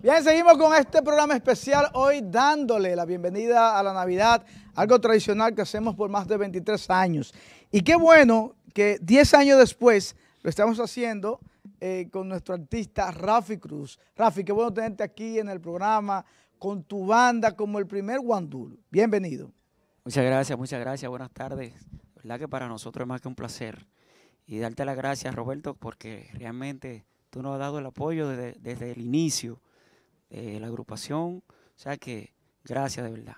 Bien, seguimos con este programa especial hoy dándole la bienvenida a la Navidad, algo tradicional que hacemos por más de 23 años. Y qué bueno que 10 años después lo estamos haciendo eh, con nuestro artista Rafi Cruz. Rafi, qué bueno tenerte aquí en el programa con tu banda como el primer Guandul. Bienvenido. Muchas gracias, muchas gracias. Buenas tardes. La verdad que para nosotros es más que un placer. Y darte las gracias, Roberto, porque realmente tú nos has dado el apoyo desde el inicio eh, la agrupación. O sea que, gracias de verdad.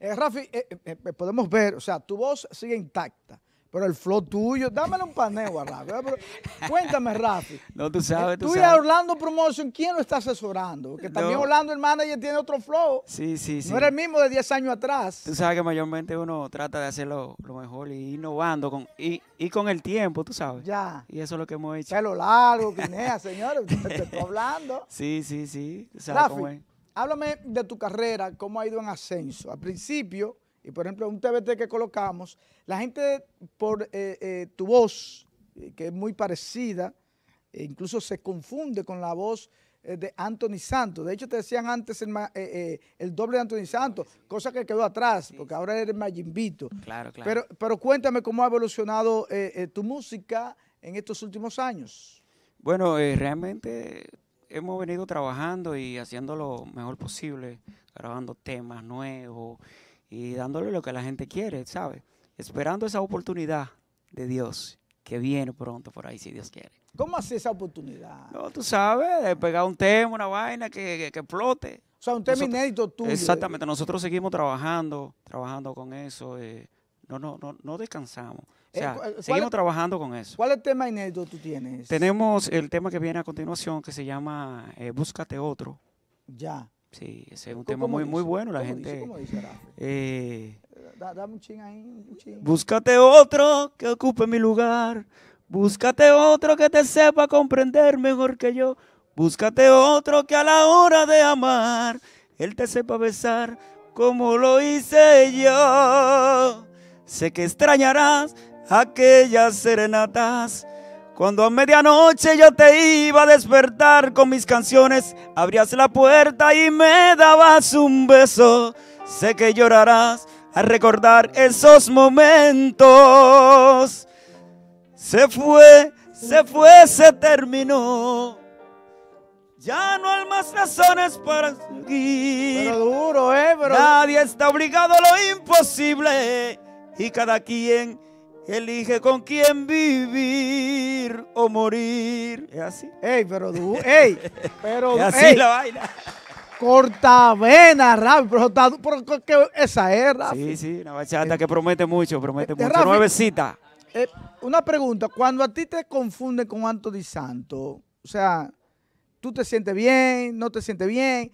Eh, Rafi, eh, podemos ver, o sea, tu voz sigue intacta. Pero el flow tuyo, dámelo un paneo a eh, cuéntame, Rafi. No, tú sabes, eh, tú, tú y Orlando Promotion, ¿quién lo está asesorando? Porque también Orlando, el manager, tiene otro flow. Sí, sí, sí. No era el mismo de 10 años atrás. Tú sabes que mayormente uno trata de hacerlo lo mejor y innovando con, y, con el tiempo, tú sabes. Ya. Y eso es lo que hemos hecho. Pelo largo, guinea, señores, te estoy hablando. Sí, sí, sí. Rafi, háblame de tu carrera, cómo ha ido en ascenso. Al principio y por ejemplo, un TBT que colocamos, la gente por eh, eh, tu voz, eh, que es muy parecida, e incluso se confunde con la voz de Anthony Santos. De hecho, te decían antes el, doble de Anthony Santos, cosa que quedó atrás, porque ahora eres Mayimbito. Claro, claro. Pero, pero cuéntame cómo ha evolucionado tu música en estos últimos años. Bueno, realmente hemos venido trabajando y haciendo lo mejor posible, grabando temas nuevos y dándole lo que la gente quiere, ¿sabes? Esperando esa oportunidad de Dios que viene pronto por ahí, si Dios quiere. ¿Cómo hace esa oportunidad? No, tú sabes, de pegar un tema, una vaina que, que, explote. O sea, un tema inédito tuyo. Exactamente, nosotros seguimos trabajando, trabajando con eso. Eh, no, no, no, no descansamos. Eh, seguimos trabajando con eso. ¿Cuál es el tema inédito tú tienes? Tenemos el tema que viene a continuación que se llama eh, Búscate Otro. Ya. Sí, ese es un tema muy, muy bueno. La gente. Dice? Eh, eh, dame un ching ahí, Búscate otro que ocupe mi lugar. Búscate otro que te sepa comprender mejor que yo. Búscate otro que a la hora de amar, él te sepa besar como lo hice yo. Sé que extrañarás aquellas serenatas cuando a medianoche yo te iba a despertar con mis canciones, abrías la puerta y me dabas un beso. Sé que llorarás al recordar esos momentos. Se fue, se fue, se terminó. Ya no hay más razones para seguir. duro, ¿eh? Nadie está obligado a lo imposible. Y cada quien Elige con quién vivir o morir. Es así. Ey, pero tú, ey, pero es así la baila. Cortavena, Rafi, esa es, Sí, sí, una bachata que promete mucho, promete eh, eh, mucho. Nuevecita. Eh, una pregunta, cuando a ti te confunden con Anthony Santos, o sea, tú te sientes bien, no te sientes bien.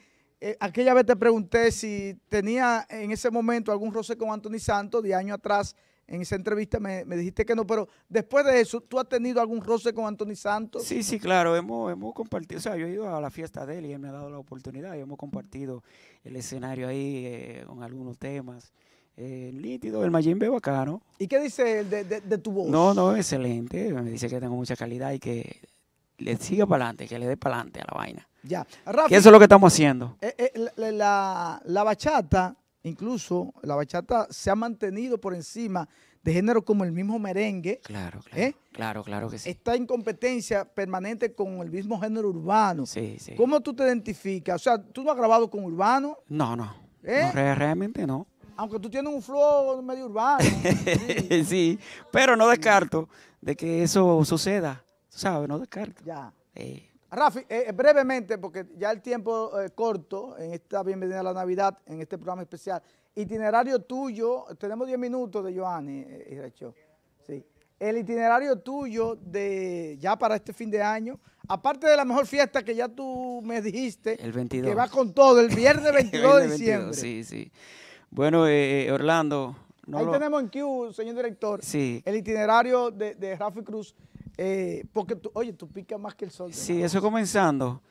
aquella vez te pregunté si tenía en ese momento algún roce con Anthony Santos de año atrás en esa entrevista me, dijiste que no, pero después de eso, ¿tú has tenido algún roce con Anthony Santos? Sí, sí, claro, hemos, hemos compartido, o sea, yo he ido a la fiesta de él y él me ha dado la oportunidad y hemos compartido el escenario ahí eh, con algunos temas. el eh, el Mayimbe bacano. ¿Y qué dice él de, tu voz? No, no, excelente, me dice que tengo mucha calidad y que le siga para adelante, que le dé para adelante a la vaina. Ya, Rafa. eso es lo que estamos haciendo. Eh, la bachata Incluso la bachata se ha mantenido por encima de género como el mismo merengue. Claro, claro. ¿eh? Claro, claro que sí. Está en competencia permanente con el mismo género urbano. Sí, sí. ¿Cómo tú te identificas? O sea, ¿tú no has grabado con urbano? No, no. ¿Eh? realmente no. Aunque tú tienes un flow medio urbano. sí. pero no descarto de que eso suceda. ¿Sabes? No descarto. Ya. Rafi, eh, eh, brevemente, porque ya el tiempo es eh, corto, en esta bienvenida a la Navidad, en este programa especial, itinerario tuyo, tenemos 10 minutos de Joanny, sí. El itinerario tuyo de ya para este fin de año, aparte de la mejor fiesta que ya tú me dijiste, que va con todo, el viernes 22 de diciembre. sí, sí. Bueno, Orlando. Ahí tenemos en Q, señor director, sí. el itinerario de, de Rafi Cruz eh, porque, tú, oye, tú picas más que el sol. Sí, eso es comenzando.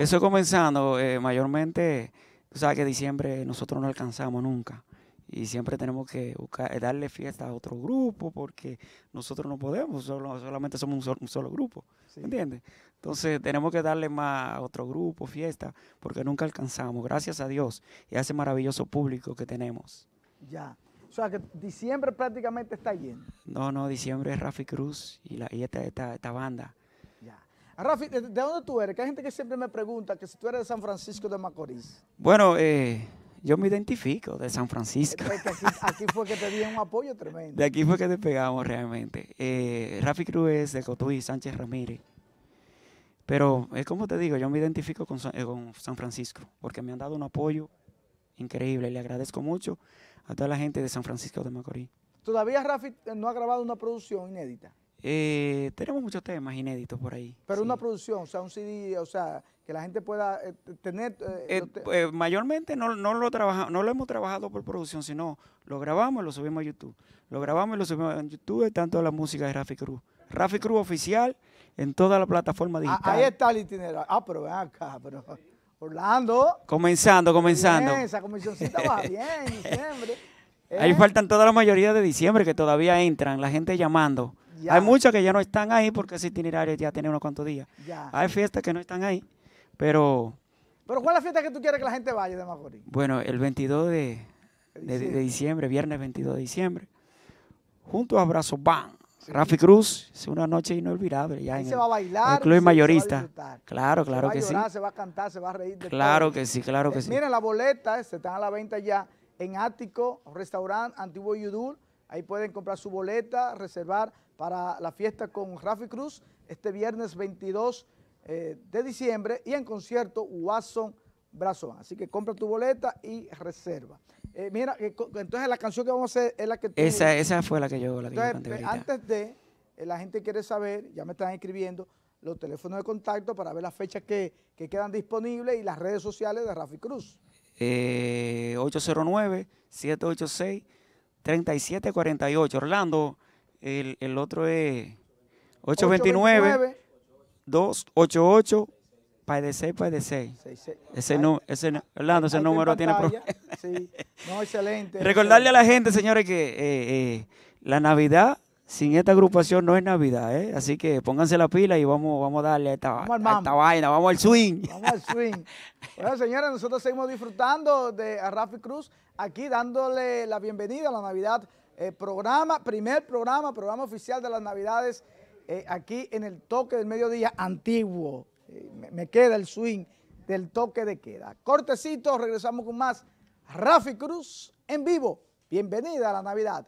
Eso es comenzando, eh, mayormente, tú sabes que diciembre nosotros no alcanzamos nunca. Y siempre tenemos que buscar, eh, darle fiesta a otro grupo porque nosotros no podemos, solamente somos un solo, grupo. ¿Entiendes? Entonces tenemos que darle más a otro grupo, fiesta, porque nunca alcanzamos, gracias a Dios y a ese maravilloso público que tenemos. Ya. O sea, que diciembre prácticamente está lleno. No, no, diciembre es Rafi Cruz y, la, y esta, esta, esta banda. Ah, Rafi, ¿de dónde tú eres? Que hay gente que siempre me pregunta que si tú eres de San Francisco de Macorís. Bueno, eh, yo me identifico de San Francisco. Aquí, fue que te dieron un apoyo tremendo. De aquí fue que te pegamos realmente. Eh, Rafi Cruz es de Cotuí, Sánchez Ramírez. Pero es eh, como te digo, yo me identifico con, con San Francisco porque me han dado un apoyo increíble. Le agradezco mucho a toda la gente de San Francisco de Macorís. ¿Todavía Rafi eh, no ha grabado una producción inédita? Eh, tenemos muchos temas inéditos por ahí. Pero una producción, o sea, un CD, o sea, que la gente pueda eh, tener... mayormente no, lo trabaja, no lo hemos trabajado por producción, sino lo grabamos y lo subimos a YouTube. Lo grabamos y lo subimos a YouTube, tanto la música de Rafi Cruz. Rafi Cruz oficial en toda la plataforma ah, digital. ahí está el itinerario. Ah, pero ven acá, pero... Orlando. Comenzando, comenzando. Ahí ¿eh? faltan toda la mayoría de diciembre que todavía entran, la gente llamando. Hay muchas que ya no están ahí porque ese itinerario ya tiene unos cuantos días. Hay fiestas que no están ahí, pero... ¿Pero cuál es la fiesta que tú quieres que la gente vaya de Macorís? Bueno, el 22 de, diciembre. viernes 22 de diciembre, junto a van. Rafi Cruz, es una noche inolvidable. Ya en se va a bailar. El club mayorista. claro, claro se va que a sí. Se va a cantar, se va a reír. claro que sí, claro que eh, sí. Miren, la boleta eh, se están a la venta ya en Ático, Restaurante Antiguo Yudur. Ahí pueden comprar su boleta, reservar para la fiesta con Rafi Cruz este viernes 22 eh, de diciembre y en concierto Watson Brazón. Así que compra tu boleta y reserva. Eh, mira, eh, entonces la canción que vamos a hacer es la que tú... Esa, esa fue la que yo la Antes de, eh, la gente quiere saber, ya me están escribiendo, los teléfonos de contacto para ver las fechas que, quedan disponibles y las redes sociales de Rafi Cruz. 809-786-3748. Orlando, el, el, otro es 829-288 de 6, Ese, no, ese, Orlando, ese número tiene Sí. No, excelente. Recordarle a la gente, señores, que eh, eh, la Navidad sin esta agrupación no es Navidad, ¿eh? Así que pónganse la pila y vamos, vamos a darle a esta, esta vaina, vamos al swing. Vamos al swing. bueno, señores, nosotros seguimos disfrutando de a Rafi Cruz aquí dándole la bienvenida a la Navidad eh, programa, primer programa, programa oficial de las Navidades aquí en el toque del mediodía antiguo me queda el swing del toque de queda. Cortecito, regresamos con más Rafi Cruz en vivo. Bienvenida a la Navidad.